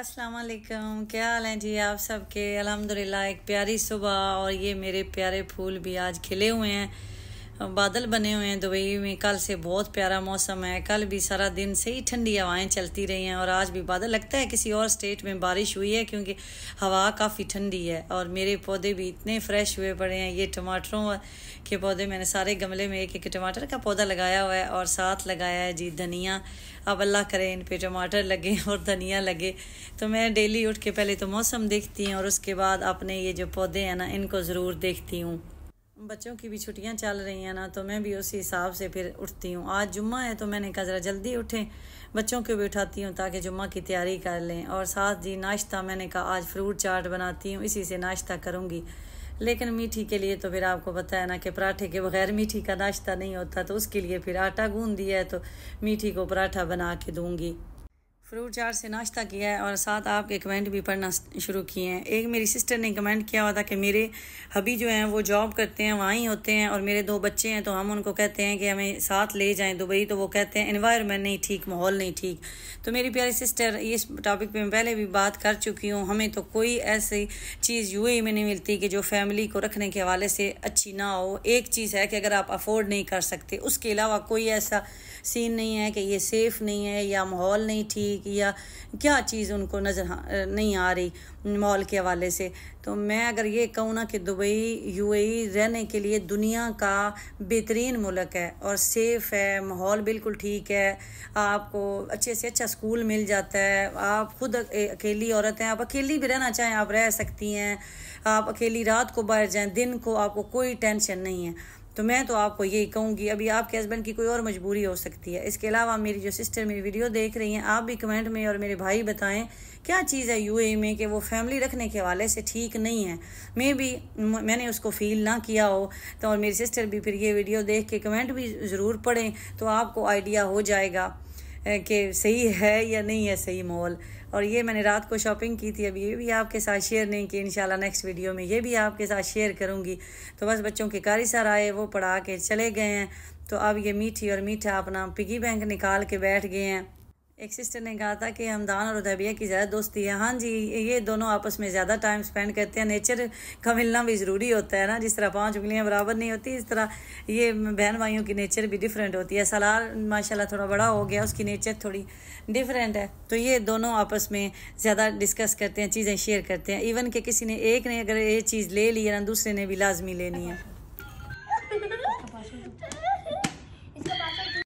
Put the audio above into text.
अस्सलाम वालेकुम क्या हाल है जी आप सबके अल्हम्दुलिल्लाह एक प्यारी सुबह और ये मेरे प्यारे फूल भी आज खिले हुए हैं बादल बने हुए हैं दुबई में कल से बहुत प्यारा मौसम है कल भी सारा दिन से ही ठंडी हवाएं चलती रही हैं और आज भी बादल लगता है किसी और स्टेट में बारिश हुई है क्योंकि हवा काफ़ी ठंडी है और मेरे पौधे भी इतने फ्रेश हुए पड़े हैं ये टमाटरों के पौधे मैंने सारे गमले में एक एक टमाटर का पौधा लगाया हुआ है और साथ लगाया है जी धनिया अब अल्लाह करे इन पे टमाटर लगे और धनिया लगे तो मैं डेली उठ के पहले तो मौसम देखती हूँ और उसके बाद अपने ये जो पौधे हैं ना इनको ज़रूर देखती हूँ बच्चों की भी छुट्टियां चल रही हैं ना तो मैं भी उसी हिसाब से फिर उठती हूँ आज जुम्मा है तो मैंने कहा ज़रा जल्दी उठें बच्चों को भी उठाती हूँ ताकि जुम्मा की तैयारी कर लें और साथ ही नाश्ता मैंने कहा आज फ्रूट चाट बनाती हूँ इसी से नाश्ता करूँगी लेकिन मीठी के लिए तो फिर आपको पता है ना कि पराठे के बगैर मीठी का नाश्ता नहीं होता तो उसके लिए फिर आटा गूँध दिया है तो मीठी को पराठा बना के दूँगी फ्रूट चार से नाश्ता किया है और साथ आपके कमेंट भी पढ़ना शुरू किए हैं एक मेरी सिस्टर ने कमेंट किया हुआ था कि मेरे हबी जो हैं वो जॉब करते हैं वहाँ ही होते हैं और मेरे दो बच्चे हैं तो हम उनको कहते हैं कि हमें साथ ले जाएं दुबई तो वो कहते हैं इन्वायरमेंट नहीं ठीक माहौल नहीं ठीक तो मेरी प्यारी सिस्टर इस टॉपिक पर मैं पहले भी बात कर चुकी हूँ हमें तो कोई ऐसी चीज़ यू में नहीं मिलती कि जो फैमिली को रखने के हवाले से अच्छी ना हो एक चीज़ है कि अगर आप अफोर्ड नहीं कर सकते उसके अलावा कोई ऐसा सीन नहीं है कि ये सेफ़ नहीं है या माहौल नहीं ठीक कि या क्या चीज़ उनको नज़र नहीं आ रही मॉल के हवाले से तो मैं अगर ये कहूँ ना कि दुबई यूएई रहने के लिए दुनिया का बेहतरीन मुल्क है और सेफ़ है माहौल बिल्कुल ठीक है आपको अच्छे से अच्छा स्कूल मिल जाता है आप खुद अकेली औरत हैं आप अकेली भी रहना चाहें आप रह सकती हैं आप अकेली रात को बाहर जाएं दिन को आपको कोई टेंशन नहीं है तो मैं तो आपको यही कहूँगी अभी आपके हस्बैंड की कोई और मजबूरी हो सकती है इसके अलावा मेरी जो सिस्टर मेरी वीडियो देख रही हैं आप भी कमेंट में और मेरे भाई बताएं क्या चीज़ है यू में कि वो फैमिली रखने के हवाले से ठीक नहीं है मे भी मैंने उसको फील ना किया हो तो और मेरी सिस्टर भी फिर ये वीडियो देख के कमेंट भी ज़रूर पढ़ें तो आपको आइडिया हो जाएगा કે કે સહી હે કે નહીં હે સહી મોલ ઓર યે મેને રાત કો શોપિંગ કી થી અબ યે ભી આપકે સાથ શેર નહી કે ઇન્શાઅલ્લા નેક્સ્ટ વિડિયો મે યે ભી આપકે સાથ શેર करूंगी તો બસ બચ્ચો કે કારી સાર આયે વો પડા કે ચલે ગયે હે તો અબ યે મીઠી ઓર મીઠા અપના Piggy Bank નિકાલ કે બેઠ ગયે હે एक सिस्टर ने कहा था कि हमदान और उदैबिया की ज़्यादा दोस्ती है हाँ जी ये दोनों आपस में ज़्यादा टाइम स्पेंड करते हैं नेचर का मिलना भी ज़रूरी होता है ना जिस तरह पाँच उंगलियाँ बराबर नहीं होती इस तरह ये बहन भाइयों की नेचर भी डिफरेंट होती है सलार माशाल्लाह थोड़ा बड़ा हो गया उसकी नेचर थोड़ी डिफरेंट है तो ये दोनों आपस में ज़्यादा डिस्कस करते हैं चीज़ें शेयर करते हैं इवन कि किसी ने एक ने अगर ये चीज़ ले ली है ना दूसरे ने भी लाजमी लेनी है